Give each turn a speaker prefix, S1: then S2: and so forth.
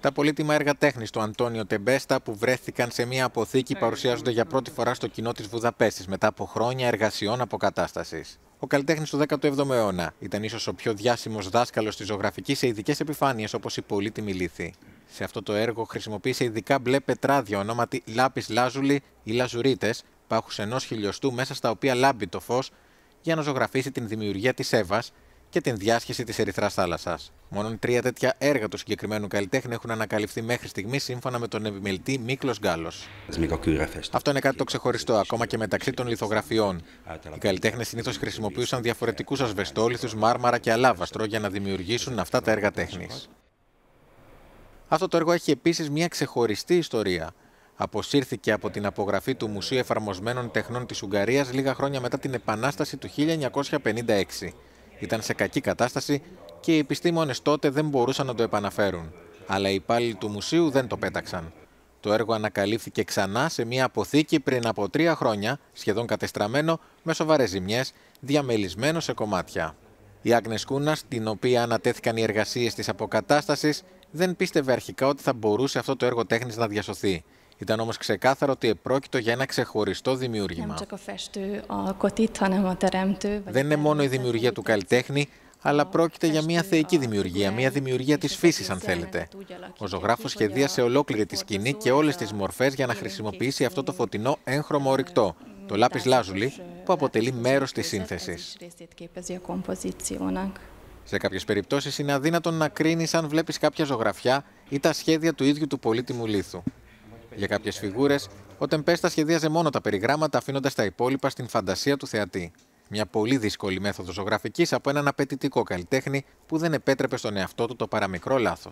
S1: Τα πολύτιμα έργα τέχνης του Αντώνιο Τεμπέστα που βρέθηκαν σε μια αποθήκη παρουσιάζονται για πρώτη φορά στο κοινό της Βουδαπέστης μετά από χρόνια εργασιών αποκατάστασης. Ο καλλιτέχνης του 17ου αιώνα ήταν ίσως ο πιο διάσημος δάσκαλος της ζωγραφικής σε ειδικές επιφάνειες όπως η πολύτιμη λύθη. Σε αυτό το έργο χρησιμοποίησε ειδικά μπλε πετράδια ονόματι λάπης λάζουλη ή λαζουρίτες, πάχους ενός χιλιοστού μέσα στα οποία λάμπει το φως, για να ζωγραφίσει την δημιουργία της Εύας και την διάσχεση της Ερυθράς Θάλασσας. Μόνον τρία τέτοια έργα του συγκεκριμένου καλλιτέχνη έχουν ανακαλυφθεί μέχρι στιγμής σύμφωνα με τον επιμελητή Μίκλο Γκάλο. Αυτό είναι κάτι το ξεχωριστό, ακόμα και μεταξύ των λιθογραφιών. Οι καλλιτέχνες συνήθως χρησιμοποιούσαν διαφορετικούς ασβεστόλιθου, μάρμαρα και αλάβαστρο για να δημιουργήσουν αυτά τα έργα τέχνης. Αυτό το έργο έχει επίσης μια ξεχωριστή ιστορία. Αποσύρθηκε από την απογραφή του Μουσείου Εφαρμοσμένων Τεχνών της Ουγγαρίας λίγα χρόνια μετά την Επανάσταση του 1956 ήταν σε κακή κατάσταση και οι επιστήμονες τότε δεν μπορούσαν να το επαναφέρουν. Αλλά οι υπάλληλοι του μουσείου δεν το πέταξαν. Το έργο ανακαλύφθηκε ξανά σε μια αποθήκη πριν από τρία χρόνια, σχεδόν κατεστραμμένο, με σοβαρές ζημιές, διαμελισμένο σε κομμάτια. Η Άγνες Κούνας, την οποία ανατέθηκαν οι εργασίες της αποκατάστασης, δεν πίστευε αρχικά ότι θα μπορούσε αυτό το έργο τέχνης να διασωθεί. Ήταν όμως ξεκάθαρο ότι επρόκειτο για ένα ξεχωριστό δημιούργημα. Δεν είναι μόνο η δημιουργία του καλλιτέχνη, αλλά πρόκειται για μια θεϊκή δημιουργία, μια δημιουργία της φύσης αν θέλετε. Ο ζωγράφος σχεδίασε ολόκληρη τη σκηνή και όλες τις μορφές για να χρησιμοποιήσει αυτό το φωτεινό έγχρωμο ορυκτό, το λάπις λάζουλι, που αποτελεί μέρος της σύνθεσης. Σε κάποιες περιπτώσεις είναι αδύνατο να κρίνεις αν βλέπεις κάποια ζωγραφιά ή τα σχέδια του ίδιου του πολύτιμου λίθου. Για κάποιες φιγούρες, ο Τεμπέστα σχεδίαζε μόνο τα περιγράμματα, αφήνοντας τα υπόλοιπα στην φαντασία του θεατή. Μια πολύ δύσκολη μέθοδος ζωγραφικής από έναν απαιτητικό καλλιτέχνη που δεν επέτρεπε στον εαυτό του το παραμικρό λάθος.